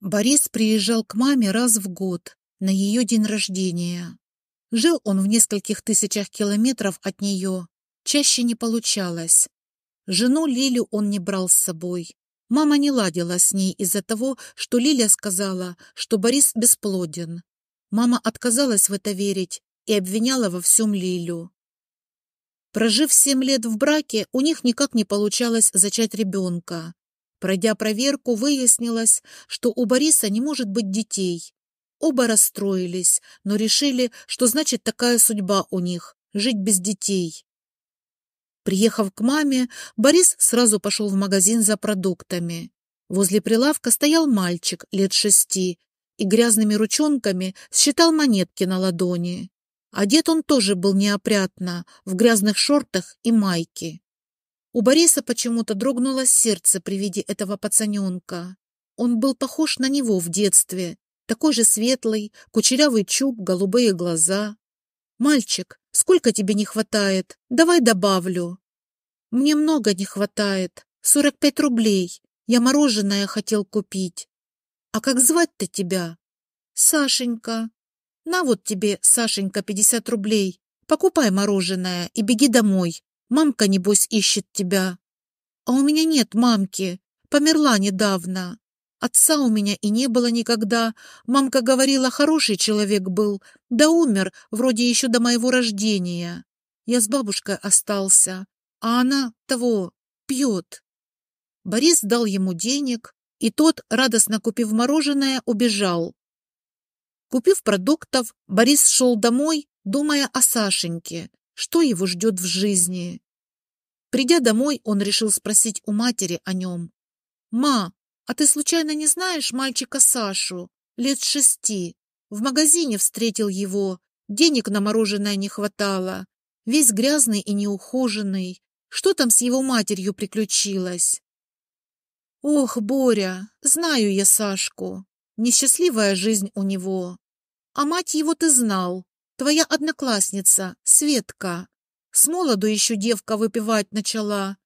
Борис приезжал к маме раз в год на ее день рождения. Жил он в нескольких тысячах километров от нее. Чаще не получалось. Жену Лилю он не брал с собой. Мама не ладила с ней из-за того, что Лиля сказала, что Борис бесплоден. Мама отказалась в это верить и обвиняла во всем Лилю. Прожив семь лет в браке, у них никак не получалось зачать ребенка. Пройдя проверку, выяснилось, что у Бориса не может быть детей. Оба расстроились, но решили, что значит такая судьба у них – жить без детей. Приехав к маме, Борис сразу пошел в магазин за продуктами. Возле прилавка стоял мальчик лет шести и грязными ручонками считал монетки на ладони. Одет он тоже был неопрятно, в грязных шортах и майке. У Бориса почему-то дрогнуло сердце при виде этого пацаненка. Он был похож на него в детстве. Такой же светлый, кучерявый чуб, голубые глаза. «Мальчик, сколько тебе не хватает? Давай добавлю». «Мне много не хватает. Сорок пять рублей. Я мороженое хотел купить». «А как звать-то тебя?» «Сашенька». «На вот тебе, Сашенька, пятьдесят рублей. Покупай мороженое и беги домой. Мамка, небось, ищет тебя. А у меня нет мамки. Померла недавно. Отца у меня и не было никогда. Мамка говорила, хороший человек был. Да умер, вроде еще до моего рождения. Я с бабушкой остался. А она того, пьет. Борис дал ему денег, и тот, радостно купив мороженое, убежал. Купив продуктов, Борис шел домой, думая о Сашеньке что его ждет в жизни. Придя домой, он решил спросить у матери о нем. «Ма, а ты случайно не знаешь мальчика Сашу? Лет шести. В магазине встретил его. Денег на мороженое не хватало. Весь грязный и неухоженный. Что там с его матерью приключилось?» «Ох, Боря, знаю я Сашку. Несчастливая жизнь у него. А мать его ты знал. Твоя одноклассница, Светка. С молоду еще девка выпивать начала.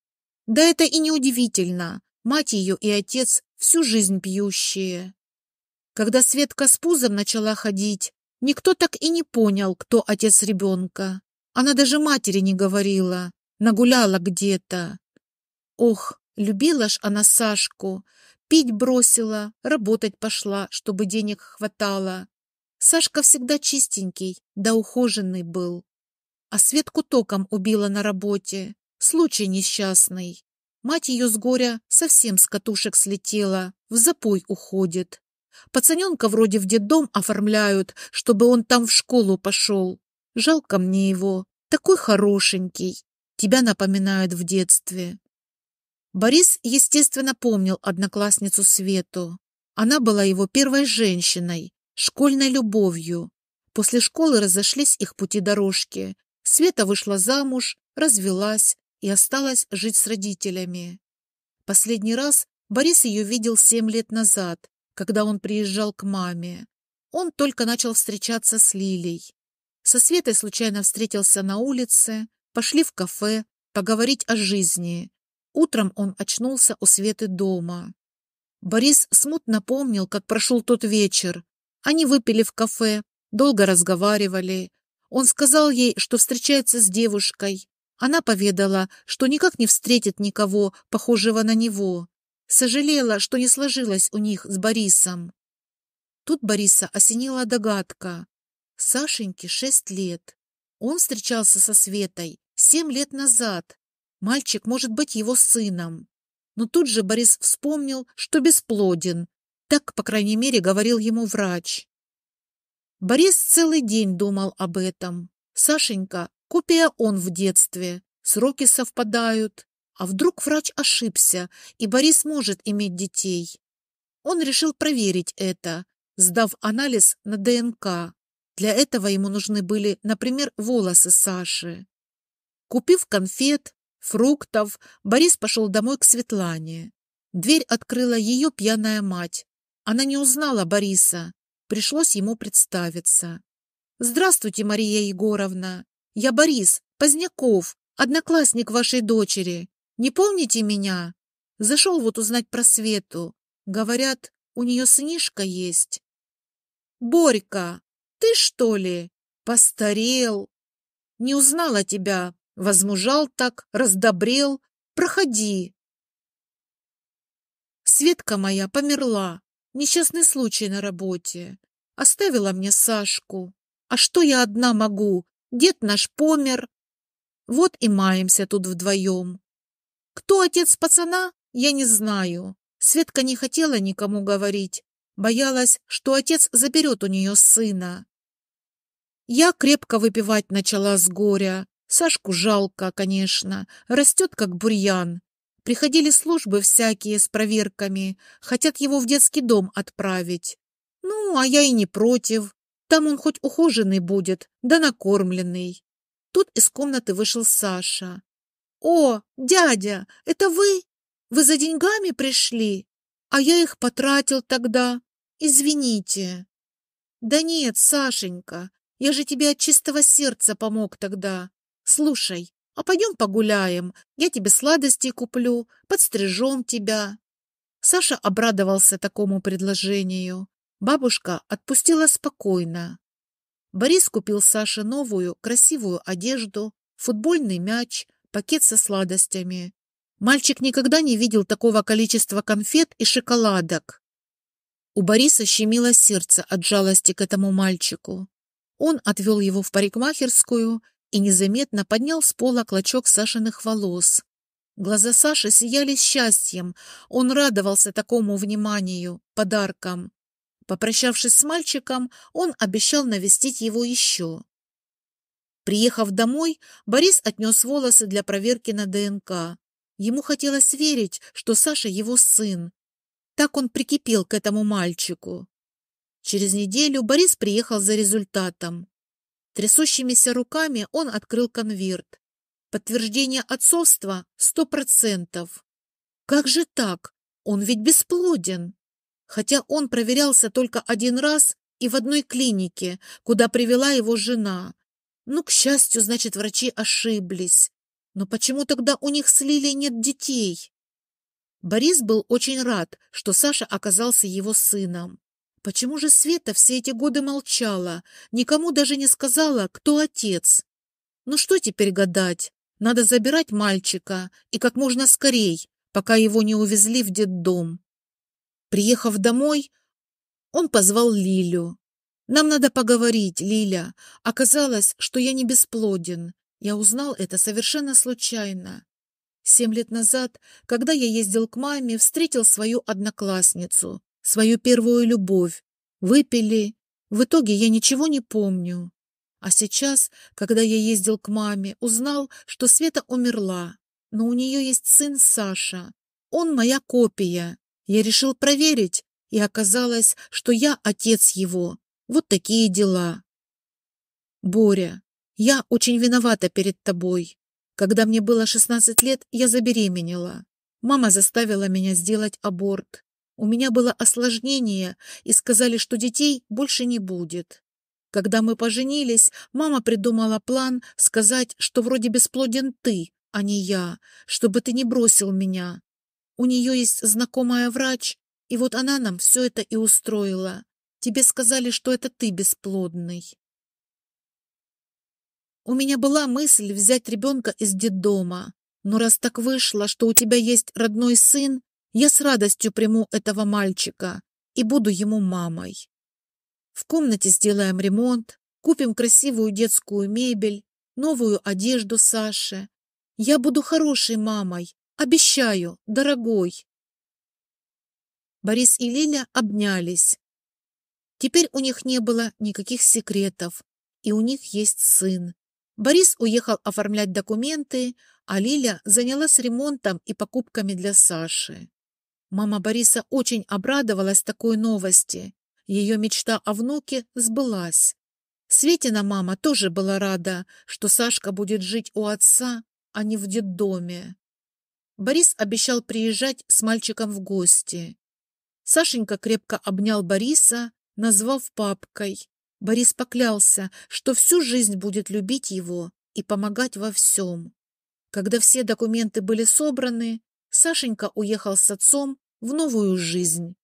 Да это и не удивительно. Мать ее и отец всю жизнь пьющие. Когда Светка с пузом начала ходить, никто так и не понял, кто отец ребенка. Она даже матери не говорила, нагуляла где-то. Ох, любила ж она Сашку, пить бросила, работать пошла, чтобы денег хватало. Сашка всегда чистенький, да ухоженный был. А Светку током убила на работе. Случай несчастный. Мать ее с горя совсем с катушек слетела, в запой уходит. Пацаненка вроде в детдом оформляют, чтобы он там в школу пошел. Жалко мне его, такой хорошенький. Тебя напоминают в детстве. Борис, естественно, помнил одноклассницу Свету. Она была его первой женщиной, школьной любовью. После школы разошлись их пути дорожки. Света вышла замуж, развелась и осталась жить с родителями. Последний раз Борис ее видел семь лет назад, когда он приезжал к маме. Он только начал встречаться с Лилей. Со Светой случайно встретился на улице, пошли в кафе, поговорить о жизни. Утром он очнулся у Светы дома. Борис смутно помнил, как прошел тот вечер, они выпили в кафе, долго разговаривали. Он сказал ей, что встречается с девушкой. Она поведала, что никак не встретит никого, похожего на него. Сожалела, что не сложилось у них с Борисом. Тут Бориса осенила догадка. Сашеньке шесть лет. Он встречался со Светой семь лет назад. Мальчик может быть его сыном. Но тут же Борис вспомнил, что бесплоден так, по крайней мере, говорил ему врач. Борис целый день думал об этом. Сашенька, копия он в детстве. Сроки совпадают. А вдруг врач ошибся, и Борис может иметь детей? Он решил проверить это, сдав анализ на ДНК. Для этого ему нужны были, например, волосы Саши. Купив конфет, фруктов, Борис пошел домой к Светлане. Дверь открыла ее пьяная мать. Она не узнала Бориса. Пришлось ему представиться. «Здравствуйте, Мария Егоровна. Я Борис Поздняков, одноклассник вашей дочери. Не помните меня? Зашел вот узнать про Свету. Говорят, у нее сынишка есть». «Борька, ты что ли? Постарел. Не узнала тебя. Возмужал так, раздобрел. Проходи». Светка моя померла. Несчастный случай на работе. Оставила мне Сашку. А что я одна могу? Дед наш помер. Вот и маемся тут вдвоем. Кто отец пацана, я не знаю. Светка не хотела никому говорить. Боялась, что отец заберет у нее сына. Я крепко выпивать начала с горя. Сашку жалко, конечно. Растет, как бурьян. Приходили службы всякие с проверками, хотят его в детский дом отправить. Ну, а я и не против. Там он хоть ухоженный будет, да накормленный. Тут из комнаты вышел Саша. «О, дядя, это вы? Вы за деньгами пришли? А я их потратил тогда. Извините». «Да нет, Сашенька, я же тебе от чистого сердца помог тогда. Слушай, а пойдем погуляем, я тебе сладости куплю, подстрижем тебя». Саша обрадовался такому предложению. Бабушка отпустила спокойно. Борис купил Саше новую, красивую одежду, футбольный мяч, пакет со сладостями. Мальчик никогда не видел такого количества конфет и шоколадок. У Бориса щемило сердце от жалости к этому мальчику. Он отвел его в парикмахерскую и незаметно поднял с пола клочок Сашиных волос. Глаза Саши сияли счастьем, он радовался такому вниманию, подаркам. Попрощавшись с мальчиком, он обещал навестить его еще. Приехав домой, Борис отнес волосы для проверки на ДНК. Ему хотелось верить, что Саша его сын. Так он прикипел к этому мальчику. Через неделю Борис приехал за результатом. Трясущимися руками он открыл конверт. Подтверждение отцовства – сто процентов. Как же так? Он ведь бесплоден. Хотя он проверялся только один раз и в одной клинике, куда привела его жена. Ну, к счастью, значит, врачи ошиблись. Но почему тогда у них с Лилей нет детей? Борис был очень рад, что Саша оказался его сыном. Почему же Света все эти годы молчала, никому даже не сказала, кто отец? Ну что теперь гадать? Надо забирать мальчика, и как можно скорей, пока его не увезли в детдом. Приехав домой, он позвал Лилю. «Нам надо поговорить, Лиля. Оказалось, что я не бесплоден. Я узнал это совершенно случайно. Семь лет назад, когда я ездил к маме, встретил свою одноклассницу, свою первую любовь, выпили. В итоге я ничего не помню. А сейчас, когда я ездил к маме, узнал, что Света умерла, но у нее есть сын Саша. Он моя копия. Я решил проверить, и оказалось, что я отец его. Вот такие дела. Боря, я очень виновата перед тобой. Когда мне было 16 лет, я забеременела. Мама заставила меня сделать аборт. У меня было осложнение, и сказали, что детей больше не будет. Когда мы поженились, мама придумала план сказать, что вроде бесплоден ты, а не я, чтобы ты не бросил меня. У нее есть знакомая врач, и вот она нам все это и устроила. Тебе сказали, что это ты бесплодный. У меня была мысль взять ребенка из детдома, но раз так вышло, что у тебя есть родной сын, я с радостью приму этого мальчика и буду ему мамой. В комнате сделаем ремонт, купим красивую детскую мебель, новую одежду Саше. Я буду хорошей мамой, обещаю, дорогой. Борис и Лиля обнялись. Теперь у них не было никаких секретов, и у них есть сын. Борис уехал оформлять документы, а Лиля занялась ремонтом и покупками для Саши. Мама Бориса очень обрадовалась такой новости. Ее мечта о внуке сбылась. Светина мама тоже была рада, что Сашка будет жить у отца, а не в детдоме. Борис обещал приезжать с мальчиком в гости. Сашенька крепко обнял Бориса, назвав папкой. Борис поклялся, что всю жизнь будет любить его и помогать во всем. Когда все документы были собраны, Сашенька уехал с отцом в новую жизнь.